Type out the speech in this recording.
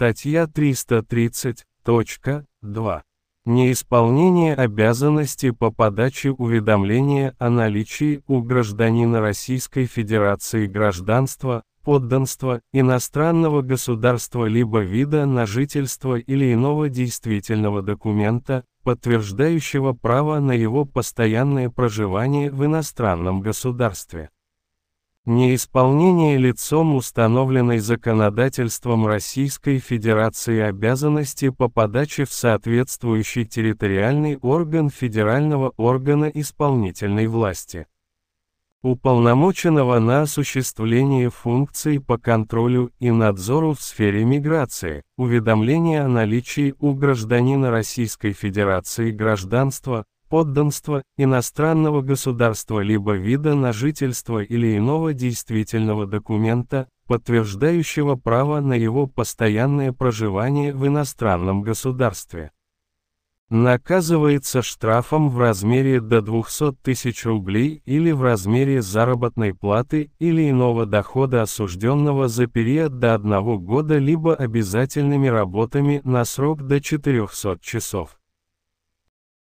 Статья 330.2. Неисполнение обязанности по подаче уведомления о наличии у гражданина Российской Федерации гражданства, подданства, иностранного государства либо вида на жительство или иного действительного документа, подтверждающего право на его постоянное проживание в иностранном государстве. Неисполнение лицом установленной законодательством Российской Федерации обязанности по подаче в соответствующий территориальный орган федерального органа исполнительной власти. Уполномоченного на осуществление функций по контролю и надзору в сфере миграции, уведомление о наличии у гражданина Российской Федерации гражданства, подданства, иностранного государства либо вида на жительство или иного действительного документа, подтверждающего право на его постоянное проживание в иностранном государстве. Наказывается штрафом в размере до 200 тысяч рублей или в размере заработной платы или иного дохода осужденного за период до одного года либо обязательными работами на срок до 400 часов.